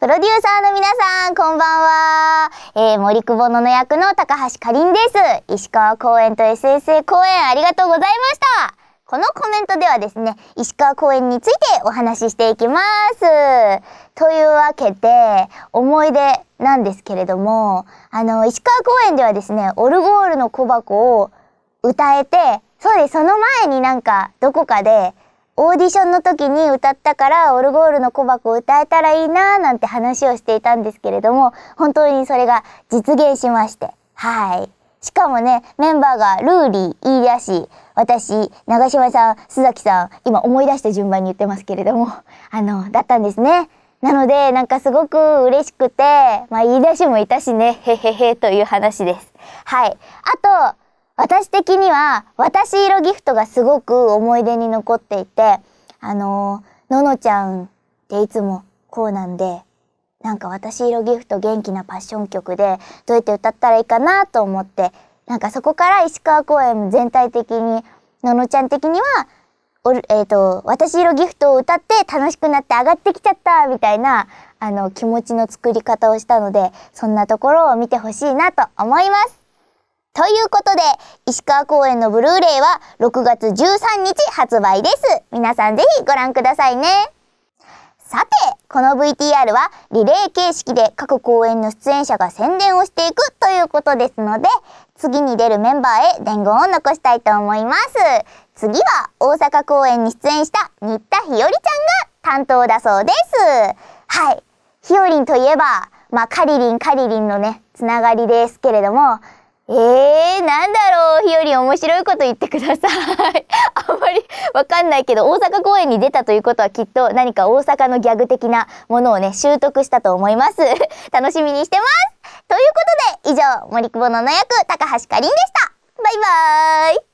プロデューサーの皆さん、こんばんは。えー、森久保のの役の高橋かりんです。石川公演と SSA 公演ありがとうございました。このコメントではですね、石川公演についてお話ししていきます。というわけで、思い出なんですけれども、あの、石川公演ではですね、オルゴールの小箱を歌えて、そうです、その前になんかどこかでオーディションの時に歌ったからオルゴールの小箱を歌えたらいいななんて話をしていたんですけれども本当にそれが実現しましてはいしかもねメンバーがルーリーい田し、私長嶋さん須崎さん今思い出した順番に言ってますけれども あのだったんですねなのでなんかすごく嬉しくてまあい出しもいたしねへへへという話ですはいあと私的には、私色ギフトがすごく思い出に残っていて、あのー、ののちゃんっていつもこうなんで、なんか私色ギフト元気なパッション曲で、どうやって歌ったらいいかなと思って、なんかそこから石川公演全体的に、ののちゃん的には、おえーと、私色ギフトを歌って楽しくなって上がってきちゃったみたいなあの気持ちの作り方をしたのでそんなところを見てほしいなと思います。というこ石川公園のブルーレイは6月13日発売です。皆さんぜひご覧くださいね。さて、この VTR はリレー形式で各公演の出演者が宣伝をしていくということですので、次に出るメンバーへ伝言を残したいと思います。次は大阪公演に出演した新田ひよりちゃんが担当だそうです。はい。ひよりんといえば、まあ、カリリンカリリンのね、つながりですけれども、えー、なんだろう日より面白いこと言ってください あんまりわかんないけど、大阪公演に出たということはきっと何か大阪のギャグ的なものをね、習得したと思います。楽しみにしてますということで、以上、森久保の野役、高橋かりんでした。バイバーイ